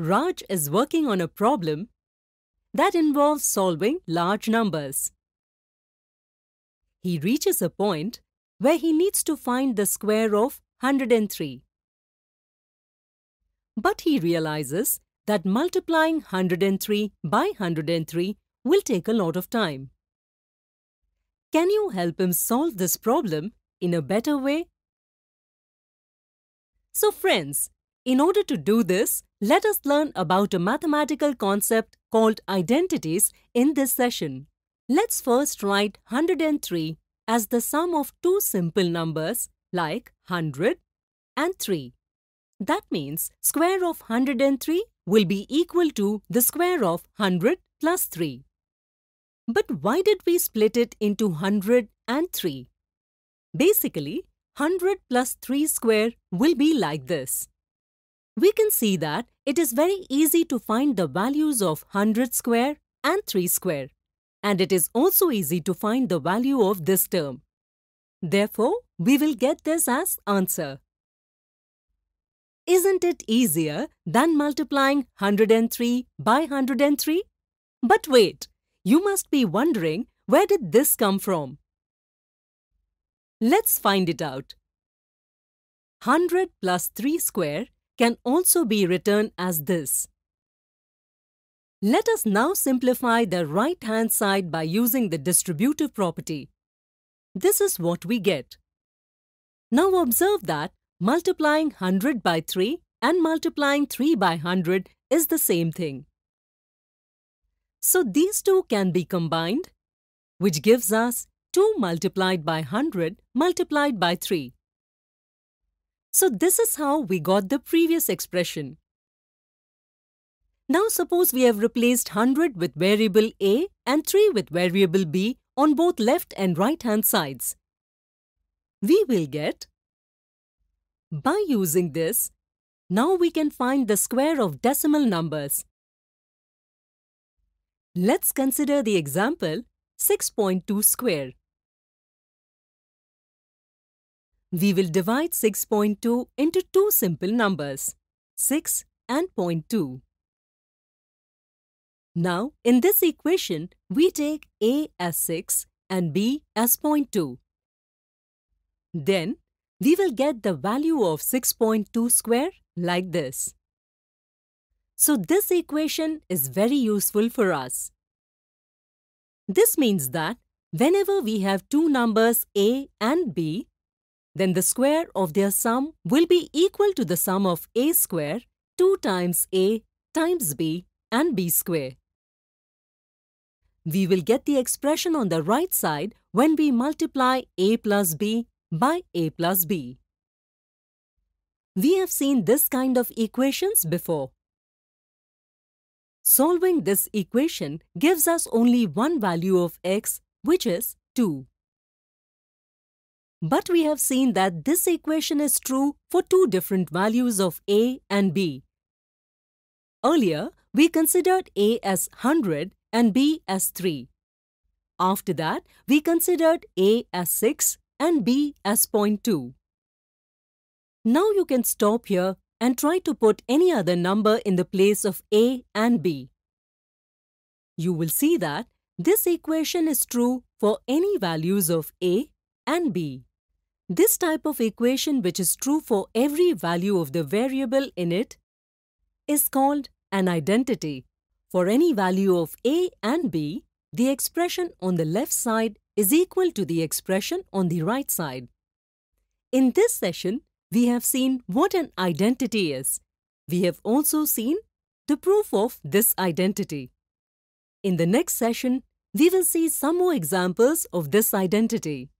Raj is working on a problem that involves solving large numbers. He reaches a point where he needs to find the square of 103. But he realizes that multiplying 103 by 103 will take a lot of time. Can you help him solve this problem in a better way? So friends, in order to do this, let us learn about a mathematical concept called identities in this session. Let's first write 103 as the sum of two simple numbers like 100 and 3. That means square of 103 will be equal to the square of 100 plus 3. But why did we split it into 100 and 3? Basically, 100 plus 3 square will be like this we can see that it is very easy to find the values of 100 square and 3 square. And it is also easy to find the value of this term. Therefore, we will get this as answer. Isn't it easier than multiplying 103 by 103? But wait, you must be wondering where did this come from? Let's find it out. 100 plus 3 square can also be written as this. Let us now simplify the right-hand side by using the distributive property. This is what we get. Now observe that multiplying 100 by 3 and multiplying 3 by 100 is the same thing. So these two can be combined, which gives us 2 multiplied by 100 multiplied by 3. So this is how we got the previous expression. Now suppose we have replaced 100 with variable a and 3 with variable b on both left and right hand sides. We will get, by using this, now we can find the square of decimal numbers. Let's consider the example 6.2 square. We will divide 6.2 into two simple numbers, 6 and 0.2. Now, in this equation, we take a as 6 and b as 0.2. Then, we will get the value of 6.2 square like this. So, this equation is very useful for us. This means that whenever we have two numbers a and b, then the square of their sum will be equal to the sum of a square 2 times a times b and b square. We will get the expression on the right side when we multiply a plus b by a plus b. We have seen this kind of equations before. Solving this equation gives us only one value of x which is 2. But we have seen that this equation is true for two different values of a and b. Earlier, we considered a as 100 and b as 3. After that, we considered a as 6 and b as 0.2. Now you can stop here and try to put any other number in the place of a and b. You will see that this equation is true for any values of a and b. This type of equation which is true for every value of the variable in it is called an identity. For any value of a and b, the expression on the left side is equal to the expression on the right side. In this session, we have seen what an identity is. We have also seen the proof of this identity. In the next session, we will see some more examples of this identity.